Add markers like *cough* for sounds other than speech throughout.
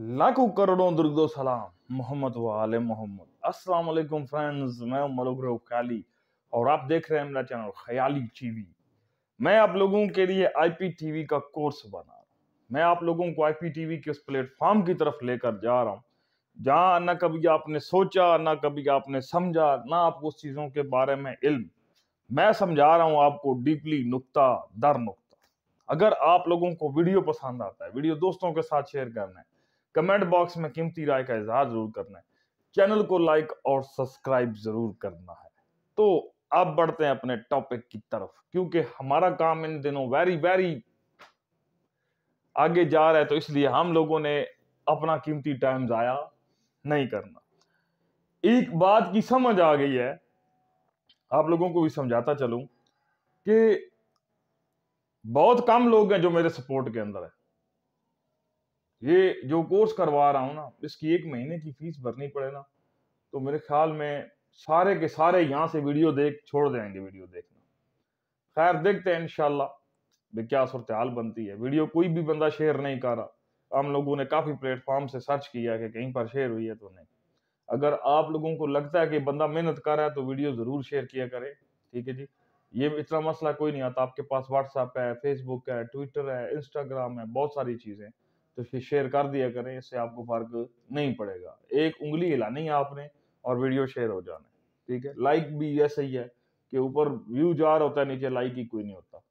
लाखों करोड़ों दुर्गो सलाम मोहम्मद वाले मोहम्मद अस्सलाम वालेकुम फ्रेंड्स मैं मलुग्रव काली और आप देख रहे हैं मेरा चैनल ख्याली टीवी मैं आप लोगों के लिए टीवी का कोर्स बना रहा हूँ मैं आप लोगों को टीवी के उस प्लेटफॉर्म की तरफ लेकर जा रहा हूँ जहाँ ना कभी आपने सोचा ना कभी आपने समझा ना आपको उस चीज़ों के बारे में इल्म मैं समझा रहा हूँ आपको डीपली नुकता दर नुकता अगर आप लोगों को वीडियो पसंद आता है वीडियो दोस्तों के साथ शेयर करना है कमेंट बॉक्स में कीमती राय का इजहार जरूर करना है चैनल को लाइक और सब्सक्राइब जरूर करना है तो अब बढ़ते हैं अपने टॉपिक की तरफ क्योंकि हमारा काम इन दिनों वेरी वेरी आगे जा रहा है तो इसलिए हम लोगों ने अपना कीमती टाइम जाया नहीं करना एक बात की समझ आ गई है आप लोगों को भी समझाता चलूं कि बहुत कम लोग हैं जो मेरे सपोर्ट के अंदर है ये जो कोर्स करवा रहा हूँ ना इसकी एक महीने की फीस भरनी पड़े ना तो मेरे ख्याल में सारे के सारे यहाँ से वीडियो देख छोड़ देंगे वीडियो देखना खैर देखते हैं इनशाला क्या सूरत हाल बनती है वीडियो कोई भी बंदा शेयर नहीं कर रहा हम लोगों ने काफ़ी प्लेटफॉर्म से सर्च किया कि कहीं पर शेयर हुई है तो नहीं अगर आप लोगों को लगता है कि बंदा मेहनत कर रहा है तो वीडियो ज़रूर शेयर किया करें ठीक है जी ये इतना मसला कोई नहीं आता आपके पास व्हाट्सअप है फेसबुक है ट्विटर है इंस्टाग्राम है बहुत सारी चीज़ें तो फिर शेयर कर दिया करें इससे आपको फर्क नहीं पड़ेगा एक उंगली हिलानी है आपने और वीडियो शेयर हो जाना ठीक है लाइक भी ऐसा ही है कि ऊपर व्यू रहा होता है नीचे लाइक ही कोई नहीं होता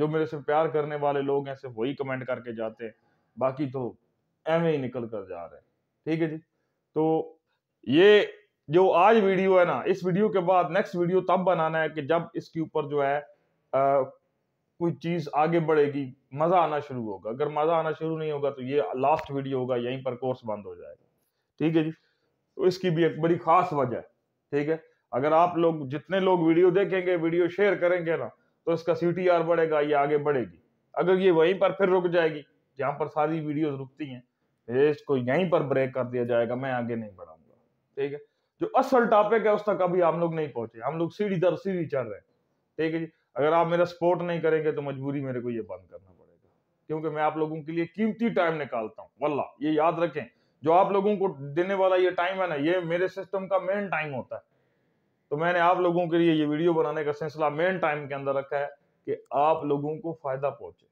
जो मेरे से प्यार करने वाले लोग हैं सिर्फ वही कमेंट करके जाते हैं बाकी तो एवं ही निकल कर जा रहे हैं ठीक है जी तो ये जो आज वीडियो है ना इस वीडियो के बाद नेक्स्ट वीडियो तब बनाना है कि जब इसके ऊपर जो है आ, कोई चीज आगे बढ़ेगी मजा आना शुरू होगा अगर मजा आना शुरू नहीं होगा तो ये लास्ट वीडियो होगा यहीं पर कोर्स बंद हो जाएगा ठीक है जी तो इसकी भी एक बड़ी खास वजह है ठीक है अगर आप लोग जितने लोग वीडियो देखेंगे वीडियो शेयर करेंगे ना तो इसका सी बढ़ेगा ये आगे बढ़ेगी अगर ये वहीं पर फिर रुक जाएगी जहां पर सारी वीडियोस रुकती हैं इसको यहीं पर ब्रेक कर दिया जाएगा मैं आगे नहीं बढ़ाऊंगा ठीक है जो असल टॉपिक है उस तक अभी हम लोग नहीं पहुंचे हम लोग सीढ़ी दर सीढ़ी चढ़ रहे हैं ठीक है जी अगर आप मेरा सपोर्ट नहीं करेंगे तो मजबूरी मेरे को ये बंद करना पड़ेगा क्योंकि मैं आप लोगों के लिए कीमती टाइम निकालता हूँ वल्ला ये याद रखें जो आप लोगों को देने वाला ये टाइम है ना ये मेरे सिस्टम का मेन टाइम होता है तो मैंने आप लोगों के लिए ये वीडियो बनाने का सिलसिला मेन टाइम के अंदर रखा है कि आप लोगों को फायदा पहुंचे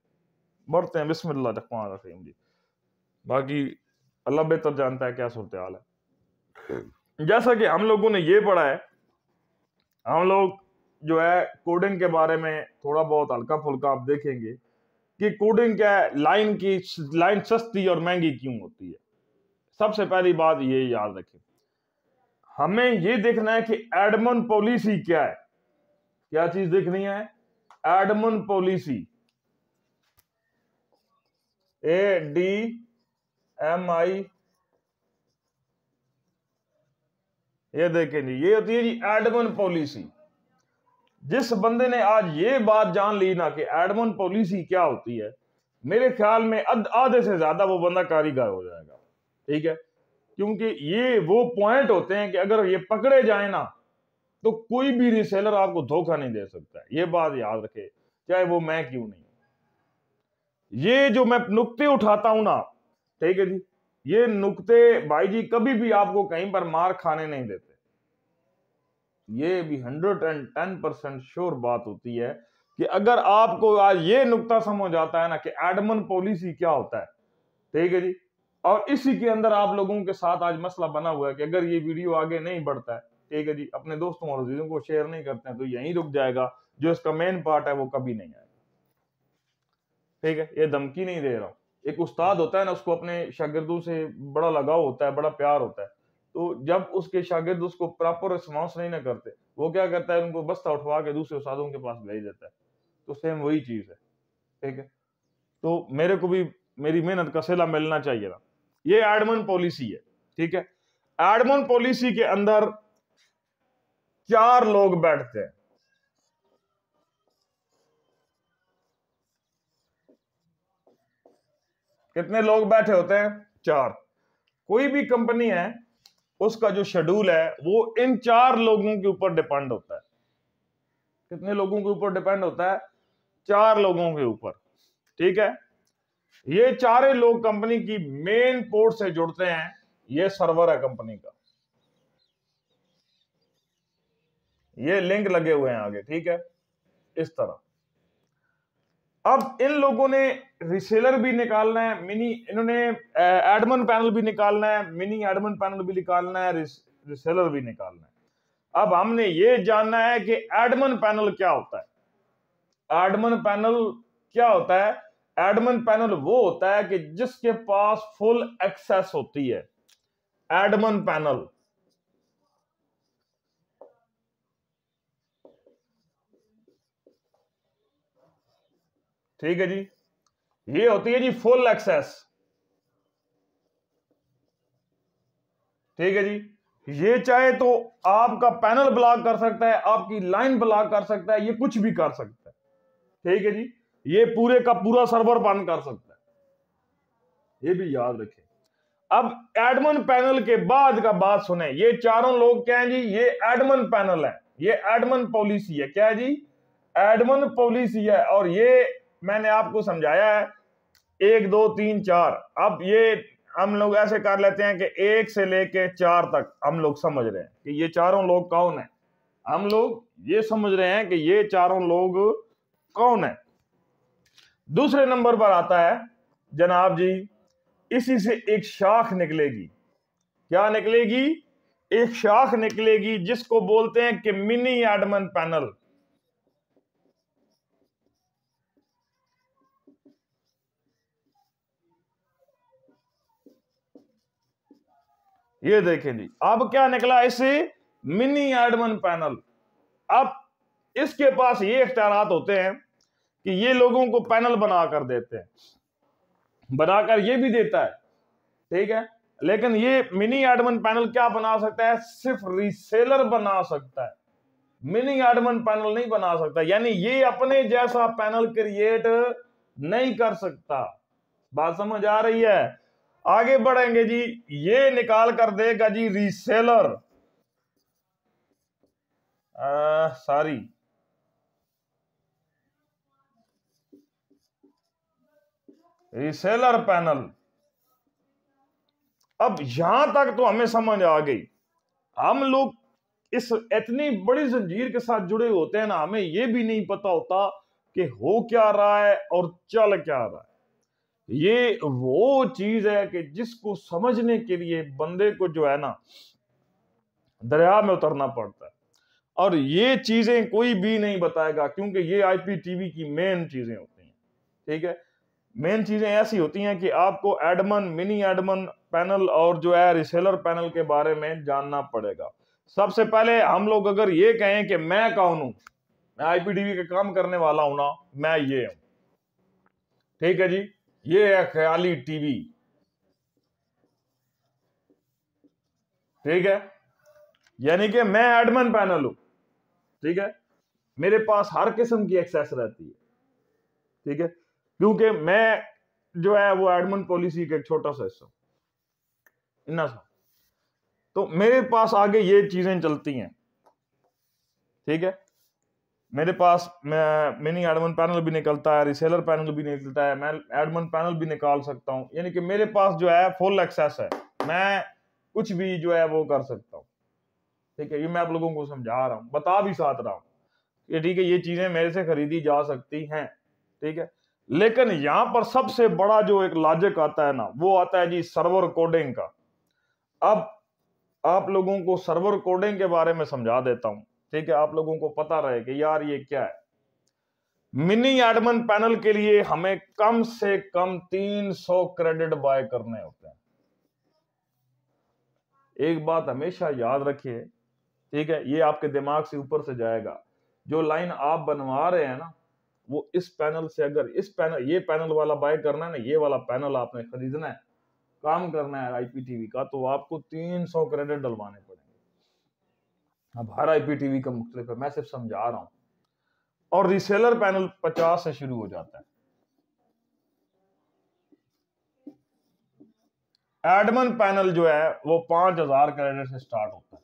बढ़ते हैं बिस्मिल्लाह जी बाकी अल्लाह बेहतर जानता है क्या सूरत हाल है जैसा कि हम लोगों ने ये पढ़ा है हम लोग जो है कोडिंग के बारे में थोड़ा बहुत हल्का फुल्का आप देखेंगे कि कोडिंग क्या लाइन की लाइन सस्ती और महंगी क्यों होती है सबसे पहली बात ये याद रखें हमें ये देखना है कि एडमन पॉलिसी क्या है क्या चीज देखनी है एडमन policy A D M I ये देखें जी ये होती है जी एडमन पॉलिसी जिस बंदे ने आज ये बात जान ली ना कि एडमन पॉलिसी क्या होती है मेरे ख्याल में आधे से ज्यादा वो बंदा कारीगर हो जाएगा ठीक है क्योंकि ये वो पॉइंट होते हैं कि अगर ये पकड़े जाए ना तो कोई भी रिसेलर आपको धोखा नहीं दे सकता ये बात याद रखे चाहे वो मैं क्यों नहीं ये जो मैं नुकते उठाता हूं ना ठीक है जी ये नुकते भाई जी कभी भी आपको कहीं पर मार खाने नहीं देते ये भी hundred and ten percent sure बात होती है कि अगर आपको आज ये नुकता समझ आता है ना कि एडमन पॉलिसी क्या होता है ठीक है जी और इसी के अंदर आप लोगों के साथ आज मसला बना हुआ है कि अगर ये वीडियो आगे नहीं बढ़ता है ठीक है जी अपने दोस्तों और चीजों को शेयर नहीं करते हैं तो यहीं रुक जाएगा जो इसका मेन पार्ट है वो कभी नहीं आएगा ठीक है ये धमकी नहीं दे रहा हूँ एक उस्ताद होता है ना उसको अपने शागिर्दों से बड़ा लगाव होता है बड़ा प्यार होता है तो जब उसके शागिर्द उसको प्रॉपर रिस्पॉन्स नहीं ना करते वो क्या करता है उनको बस्ता उठवा के दूसरे उसादों के पास भेज देता है तो सेम वही चीज़ है ठीक है तो मेरे को भी मेरी मेहनत का सिला मिलना चाहिए ना ये एडमन पॉलिसी है ठीक है एडमन पॉलिसी के अंदर चार लोग बैठते हैं कितने लोग बैठे होते हैं चार कोई भी कंपनी है उसका जो शेड्यूल है वो इन चार लोगों के ऊपर डिपेंड होता है कितने लोगों के ऊपर डिपेंड होता है चार लोगों के ऊपर ठीक है ये चारे लोग कंपनी की मेन पोर्ट से जुड़ते हैं ये सर्वर है कंपनी का ये लिंक लगे हुए हैं आगे ठीक है इस तरह अब इन लोगों ने रिसेलर भी निकालना है मिनी इन्होंने एडमन पैनल भी निकालना है मिनी एडमन पैनल भी निकालना है रिसेलर भी निकालना है अब हमने ये जानना है कि एडमन पैनल क्या होता है एडमन पैनल क्या होता है एडमन पैनल वो होता है कि जिसके पास फुल एक्सेस होती है एडमन पैनल ठीक है जी ये होती है जी फुल एक्सेस ठीक है जी ये चाहे तो आपका पैनल ब्लॉक कर सकता है आपकी लाइन ब्लॉक कर सकता है ये कुछ भी कर सकता है ठीक है जी ये पूरे का पूरा सर्वर बंद कर सकता है ये भी याद रखे अब एडमन पैनल के बाद का बात सुने ये चारों लोग क्या है जी ये एडमन पैनल है ये एडमन पॉलिसी है क्या है जी एडमन पॉलिसी है और ये मैंने आपको समझाया है एक दो तीन चार अब ये हम लोग ऐसे कर लेते हैं कि एक से लेके चार तक हम लोग समझ रहे हैं कि ये चारों लोग कौन है हम लोग ये समझ रहे हैं कि ये चारों लोग कौन है दूसरे नंबर पर आता है जनाब जी इसी से एक शाख निकलेगी क्या निकलेगी एक शाख निकलेगी जिसको बोलते हैं कि मिनी एडमन पैनल ये देखें जी अब क्या निकला इससे मिनी एडमन पैनल अब इसके पास ये इख्तियार होते हैं कि ये लोगों को पैनल बना कर देते हैं बनाकर ये भी देता है ठीक है लेकिन ये मिनी एडमन पैनल क्या बना सकता है सिर्फ रीसेलर बना सकता है मिनी एडमन पैनल नहीं बना सकता यानी ये अपने जैसा पैनल क्रिएट नहीं कर सकता बात समझ आ रही है आगे बढ़ेंगे जी ये निकाल कर देगा जी रीसेलर सॉरी रीसेलर पैनल अब यहां तक तो हमें समझ आ गई हम लोग इस इतनी बड़ी जंजीर के साथ जुड़े होते हैं ना हमें यह भी नहीं पता होता कि हो क्या रहा है और चल क्या रहा है ये वो चीज है कि जिसको समझने के लिए बंदे को जो है ना दरिया में उतरना पड़ता है और ये चीजें कोई भी नहीं बताएगा क्योंकि ये आईपीटीवी की मेन चीजें होती हैं ठीक है मेन चीजें ऐसी होती हैं कि आपको एडमन मिनी एडमन पैनल और जो है रिसेलर पैनल के बारे में जानना पड़ेगा सबसे पहले हम लोग अगर ये कहें कि मैं कौन हूं मैं आईपीटीवी का काम करने वाला हूं ना मैं ये हूं ठीक है जी ये है ख्याली टीवी ठीक है यानी कि मैं एडमन पैनल हूं ठीक है मेरे पास हर किस्म की एक्सेस रहती है ठीक है क्योंकि मैं जो है वो एडमन पॉलिसी का एक छोटा सा हिस्सा इन्ना सा तो मेरे पास आगे ये चीजें चलती हैं ठीक है मेरे पास मैं मिनी एडमन पैनल भी निकलता है रिसेलर पैनल भी निकलता है मैं एडमन पैनल भी निकाल सकता हूँ यानी कि मेरे पास जो है फुल एक्सेस है मैं कुछ भी जो है वो कर सकता हूँ ठीक है ये मैं आप लोगों को समझा रहा हूँ बता भी साथ रहा हूँ ये ठीक है ये चीज़ें मेरे से खरीदी जा सकती हैं ठीक है लेकिन यहाँ पर सबसे बड़ा जो एक लॉजिक आता है ना वो आता है जी सर्वर कोडिंग का अब आप लोगों को सर्वर कोडिंग के बारे में समझा देता हूँ ठीक है आप लोगों को पता रहे कि यार ये क्या है मिनी एडमन पैनल के लिए हमें कम से कम 300 क्रेडिट बाय करने होते हैं एक बात हमेशा याद रखिए ठीक है ये आपके दिमाग से ऊपर से जाएगा जो लाइन आप बनवा रहे हैं ना वो इस पैनल से अगर इस पैनल ये पैनल वाला बाय करना है ना ये वाला पैनल आपने खरीदना है काम करना है आईपीटीवी का तो आपको 300 क्रेडिट डलवाने पड़े अब हाँ, हर आईपीटीवी का मुख्तलिफ है मैं सिर्फ समझा रहा हूं और रिसेलर पैनल पचास से शुरू हो जाता है एडमन पैनल जो है वो पांच हजार क्रेडिट से स्टार्ट होता है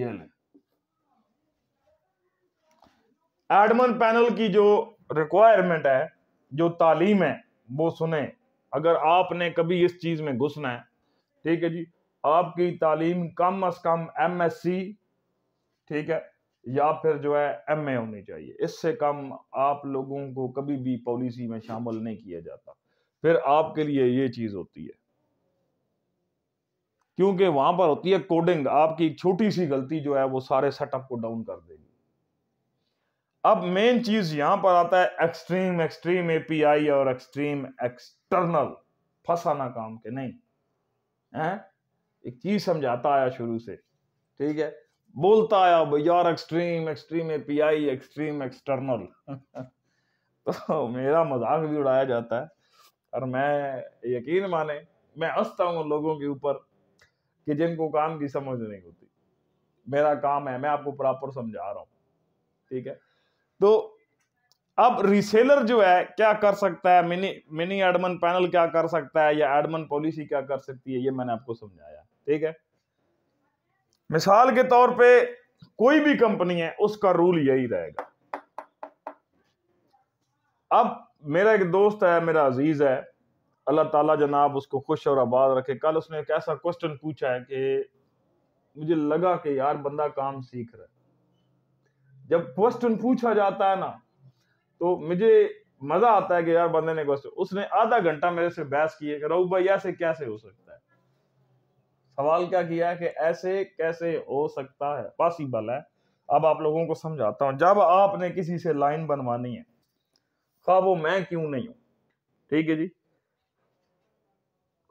ये ले एडमन पैनल की जो रिक्वायरमेंट है जो तालीम है वो सुने अगर आपने कभी इस चीज में घुसना है ठीक है जी आपकी तालीम कम अज कम एम एस सी ठीक है या फिर जो है एम ए होनी चाहिए इससे कम आप लोगों को कभी भी पॉलिसी में शामिल नहीं किया जाता फिर आपके लिए ये चीज होती है क्योंकि वहां पर होती है कोडिंग आपकी एक छोटी सी गलती जो है वो सारे सेटअप को डाउन कर देगी अब मेन चीज यहां पर आता है एक्सट्रीम एक्सट्रीम एपीआई और एक्सट्रीम एक्सटर्नल फंसाना काम के नहीं है एक चीज समझाता आया शुरू से ठीक है बोलता आया यार extreme extreme I extreme external तो मेरा मजाक भी उड़ाया जाता है और मैं यकीन माने मैं हंसता हूँ लोगों के ऊपर कि जिनको काम की समझ नहीं होती मेरा काम है मैं आपको प्रॉपर समझा रहा हूँ ठीक है तो अब रीसेलर जो है क्या कर सकता है मिनी मिनी एडमन पैनल क्या कर सकता है या एडमन पॉलिसी क्या कर सकती है ये मैंने आपको समझाया ठीक है मिसाल के तौर पे कोई भी कंपनी है उसका रूल यही रहेगा अब मेरा एक दोस्त है मेरा अजीज है अल्लाह ताला जनाब उसको खुश और आबाद रखे कल उसने एक ऐसा क्वेश्चन पूछा है कि मुझे लगा कि यार बंदा काम सीख रहा है जब क्वेश्चन पूछा जाता है ना तो मुझे मजा आता है कि यार बंदे ने क्वेश्चन उसने आधा घंटा मेरे से बहस की है कि भाई ऐसे कैसे हो सकता है सवाल क्या किया है कि ऐसे कैसे हो सकता है पॉसिबल है अब आप लोगों को समझाता हूँ जब आपने किसी से लाइन बनवानी है खा वो मैं क्यों नहीं हूं ठीक है जी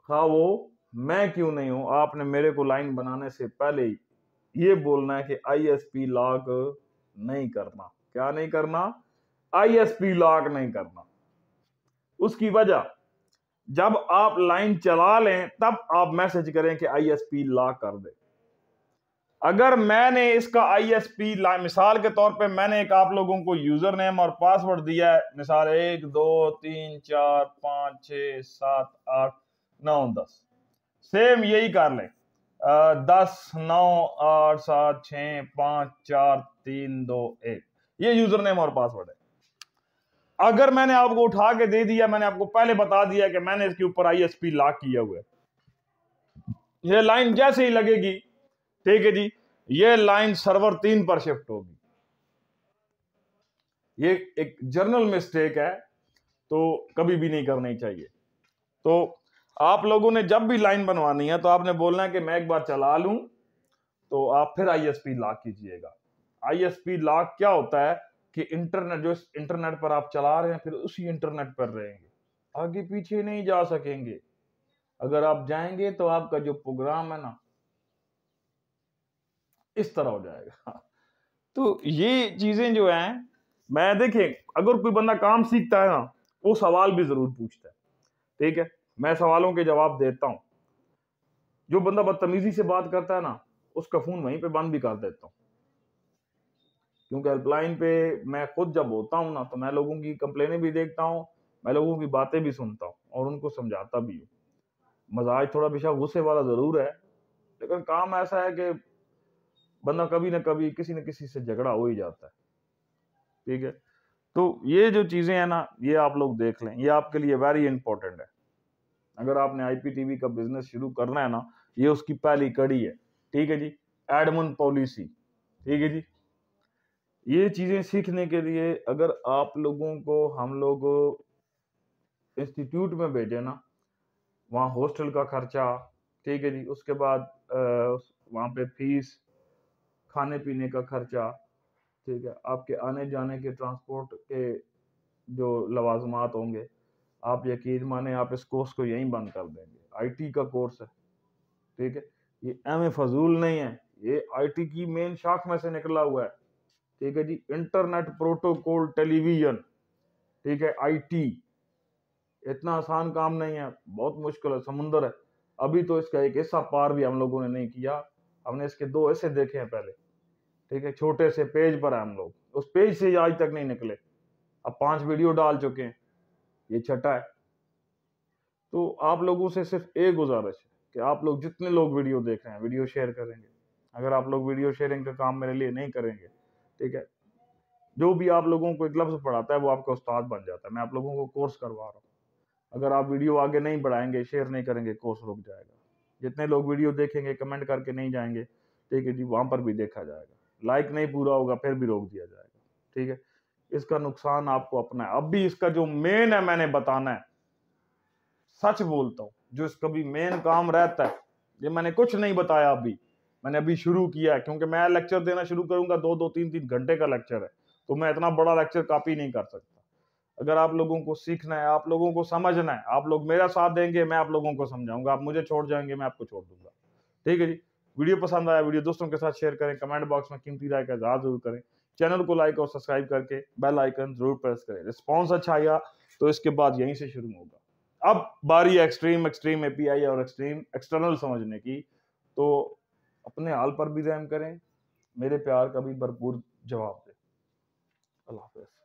खा वो मैं क्यों नहीं हूं आपने मेरे को लाइन बनाने से पहले ही ये बोलना है कि आईएसपी लॉक नहीं करना क्या नहीं करना आईएसपी लॉक नहीं करना उसकी वजह जब आप लाइन चला लें तब आप मैसेज करें कि आईएसपी ला कर दे अगर मैंने इसका आईएसपी ला मिसाल के तौर पे मैंने एक आप लोगों को यूजर नेम और पासवर्ड दिया है मिसाल एक दो तीन चार पांच छ सात आठ नौ दस सेम यही कर लें दस नौ आठ सात छ पांच चार तीन दो एक ये यूजर नेम और पासवर्ड है अगर मैंने आपको उठा के दे दिया मैंने आपको पहले बता दिया कि मैंने इसके ऊपर आई एस पी किया हुआ है ये लाइन जैसे ही लगेगी ठीक है जी ये लाइन सर्वर तीन पर शिफ्ट होगी ये एक जर्नल मिस्टेक है तो कभी भी नहीं करनी चाहिए तो आप लोगों ने जब भी लाइन बनवानी है तो आपने बोलना है कि मैं एक बार चला लूं तो आप फिर आईएसपी लॉक कीजिएगा आईएसपी लॉक क्या होता है कि इंटरनेट जो इस इंटरनेट पर आप चला रहे हैं फिर उसी इंटरनेट पर रहेंगे आगे पीछे नहीं जा सकेंगे अगर आप जाएंगे तो आपका जो प्रोग्राम है ना इस तरह हो जाएगा *laughs* तो ये चीजें जो है मैं देखें अगर कोई बंदा काम सीखता है ना वो सवाल भी जरूर पूछता है ठीक है मैं सवालों के जवाब देता हूँ जो बंदा बदतमीजी से बात करता है ना उसका फोन वहीं पे बंद भी कर देता हूँ क्योंकि हेल्पलाइन पे मैं खुद जब होता हूँ ना तो मैं लोगों की कंप्लेनें भी देखता हूँ मैं लोगों की बातें भी सुनता हूँ और उनको समझाता भी हूँ मजाज थोड़ा बेशक गुस्से वाला ज़रूर है लेकिन काम ऐसा है कि बंदा कभी ना कभी किसी न किसी से झगड़ा हो ही जाता है ठीक है तो ये जो चीज़ें हैं ना ये आप लोग देख लें ये आपके लिए वेरी इंपॉर्टेंट है अगर आपने आईपीटीवी का बिजनेस शुरू करना है ना ये उसकी पहली कड़ी है ठीक है जी एडमन पॉलिसी ठीक है जी ये चीज़ें सीखने के लिए अगर आप लोगों को हम लोग इंस्टीट्यूट में भेजें ना वहाँ हॉस्टल का खर्चा ठीक है जी उसके बाद वहाँ पे फीस खाने पीने का खर्चा ठीक है आपके आने जाने के ट्रांसपोर्ट के जो लवाजमात होंगे आप यकीन माने आप इस कोर्स को यहीं बंद कर देंगे आईटी का कोर्स है ठीक है ये एम फजूल नहीं है ये आईटी की मेन शाख में से निकला हुआ है ठीक है जी इंटरनेट प्रोटोकॉल टेलीविजन ठीक है आईटी इतना आसान काम नहीं है बहुत मुश्किल है समुंदर है अभी तो इसका एक ऐसा पार भी हम लोगों ने नहीं किया हमने इसके दो ऐसे देखे हैं पहले ठीक है छोटे से पेज पर है हम लोग उस पेज से आज तक नहीं निकले अब पांच वीडियो डाल चुके हैं ये छठा है तो आप लोगों से सिर्फ एक गुजारिश है कि आप लोग जितने लोग वीडियो देख रहे हैं वीडियो शेयर करेंगे अगर आप लोग वीडियो शेयरिंग का काम मेरे लिए नहीं करेंगे ठीक है जो भी आप लोगों को एक लफ्ज़ पढ़ाता है वो आपका उस्ताद बन जाता है मैं आप लोगों को कोर्स करवा रहा हूँ अगर आप वीडियो आगे नहीं बढ़ाएंगे शेयर नहीं करेंगे कोर्स रुक जाएगा जितने लोग वीडियो देखेंगे कमेंट करके नहीं जाएंगे ठीक है जी वहाँ पर भी देखा जाएगा लाइक नहीं पूरा होगा फिर भी रोक दिया जाएगा ठीक है इसका नुकसान आपको अपना है अब भी इसका जो मेन है मैंने बताना है सच बोलता हूँ जो इसका भी मेन काम रहता है ये मैंने कुछ नहीं बताया अभी मैंने अभी शुरू किया है क्योंकि मैं लेक्चर देना शुरू करूंगा दो दो तीन तीन घंटे का लेक्चर है तो मैं इतना बड़ा लेक्चर कॉपी नहीं कर सकता अगर आप लोगों को सीखना है आप लोगों को समझना है आप लोग मेरा साथ देंगे मैं आप लोगों को समझाऊंगा आप मुझे छोड़ जाएंगे मैं आपको छोड़ दूंगा ठीक है जी वीडियो पसंद आया वीडियो दोस्तों के साथ शेयर करें कमेंट बॉक्स में कीमती राय का इजाज़ जरूर करें चैनल को लाइक और सब्सक्राइब करके बेल आइकन जरूर प्रेस करें रिस्पॉन्स अच्छा आया तो इसके बाद यहीं से शुरू होगा अब बारी एक्सट्रीम एक्सट्रीम एपीआई और एक्सट्रीम एक्सटर्नल समझने की तो अपने हाल पर भी रहम करें मेरे प्यार का भी भरपूर जवाब दें अल्लाह हाफ